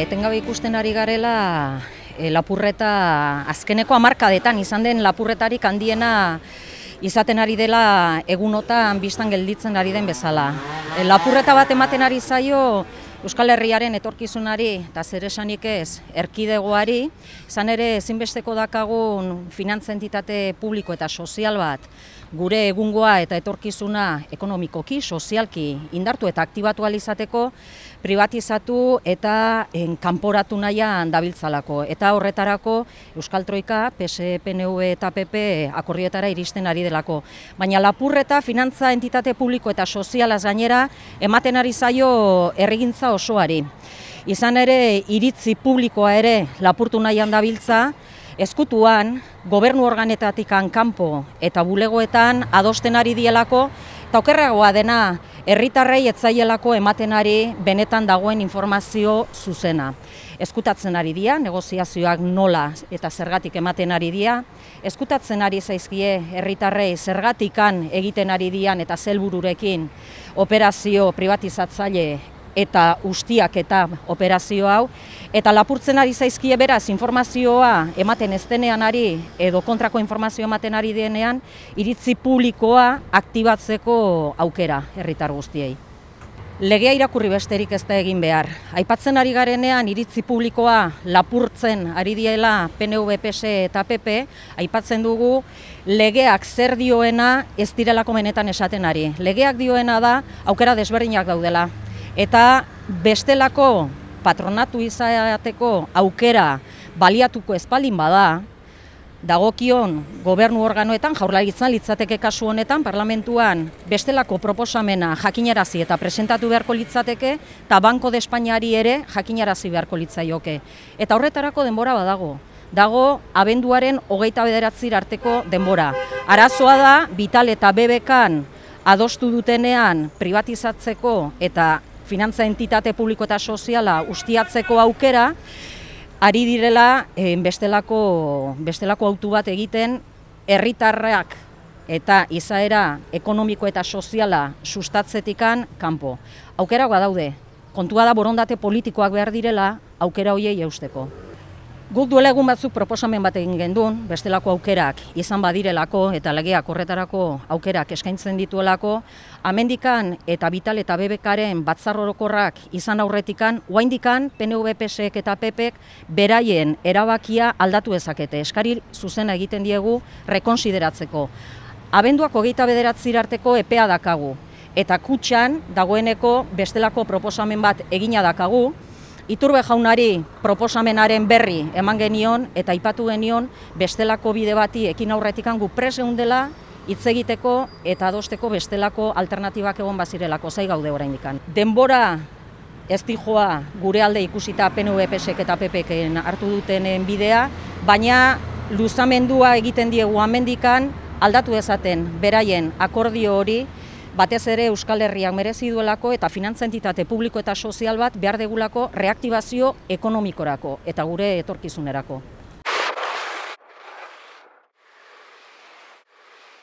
etengabe ikusten ari garela e, lapurreta azkeneko hamarkadetan izan den lapurretarik handiena izaten ari dela egunotan biztan gelditzen ari den bezala. Eh, lapurreta bat ematen ari zaio Euskal Herriaren etorkizunari eta zer esanik ez erkidegoari, izan ere ezinbesteko dakagun finantzen ditate publiko eta sozial bat gure egungoa eta etorkizuna ekonomikoki, sozialki indartu eta aktibatu alizateko, privatizatu eta en, eh, kanporatu nahian dabiltzalako. Eta horretarako Euskal Troika, PSE, PNV eta PP akordietara iristen ari delako. Baina lapurreta, finantza entitate publiko eta sozialaz gainera, ematen ari zaio errigintza osoari. Izan ere, iritzi publikoa ere lapurtu nahian dabiltza, eskutuan, gobernu organetatik kanpo eta bulegoetan adosten ari dielako, eta okerragoa dena, herritarrei etzaielako ematen ari benetan dagoen informazio zuzena. Eskutatzen ari dia, negoziazioak nola eta zergatik ematen ari dia, eskutatzen ari zaizkie herritarrei zergatikan egiten ari dian eta zelbururekin operazio privatizatzaile eta ustiak eta operazio hau. Eta lapurtzen ari zaizkie beraz informazioa ematen ez denean ari edo kontrako informazio ematen ari denean iritzi publikoa aktibatzeko aukera herritar guztiei. Legea irakurri besterik ez da egin behar. Aipatzen ari garenean iritzi publikoa lapurtzen ari diela PNV, PS eta PP, aipatzen dugu legeak zer dioena ez direlako menetan esaten ari. Legeak dioena da aukera desberdinak daudela eta bestelako patronatu izateko aukera baliatuko espaldin bada, dagokion gobernu organoetan, jaurlaritzan litzateke kasu honetan, parlamentuan bestelako proposamena jakinarazi eta presentatu beharko litzateke, eta Banko de Espainiari ere jakinarazi beharko litzaioke. Eta horretarako denbora badago, dago abenduaren hogeita bederatzir arteko denbora. Arazoa da, bital eta bebekan adostu dutenean privatizatzeko eta finantza entitate publiko eta soziala ustiatzeko aukera, ari direla eh, bestelako, bestelako autu bat egiten herritarrak eta izaera ekonomiko eta soziala sustatzetikan kanpo. Aukera daude, kontua da borondate politikoak behar direla aukera hoiei eusteko. Guk duela egun batzuk proposamen bat egin gendun, bestelako aukerak izan badirelako eta legeak horretarako aukerak eskaintzen dituelako, amendikan eta Bital eta Bebekaren batzarrorokorrak izan aurretikan, oaindikan PNV, PSEK eta PPek beraien erabakia aldatu ezakete, eskaril zuzena egiten diegu rekonsideratzeko. Abenduak hogeita bederatzi arteko epea dakagu, eta kutxan dagoeneko bestelako proposamen bat egina dakagu, Iturbe jaunari proposamenaren berri eman genion eta aipatu genion bestelako bide bati ekin aurretikan gu prese hundela hitz egiteko eta adosteko bestelako alternatibak egon bazirelako zai gaude oraindik. Denbora ez dijoa gure alde ikusita PNV PSek eta PPKen hartu dutenen bidea, baina luzamendua egiten diegu hamendikan aldatu ezaten beraien akordio hori batez ere Euskal Herriak merezi duelako eta finantzentitate publiko eta sozial bat behar degulako reaktibazio ekonomikorako eta gure etorkizunerako.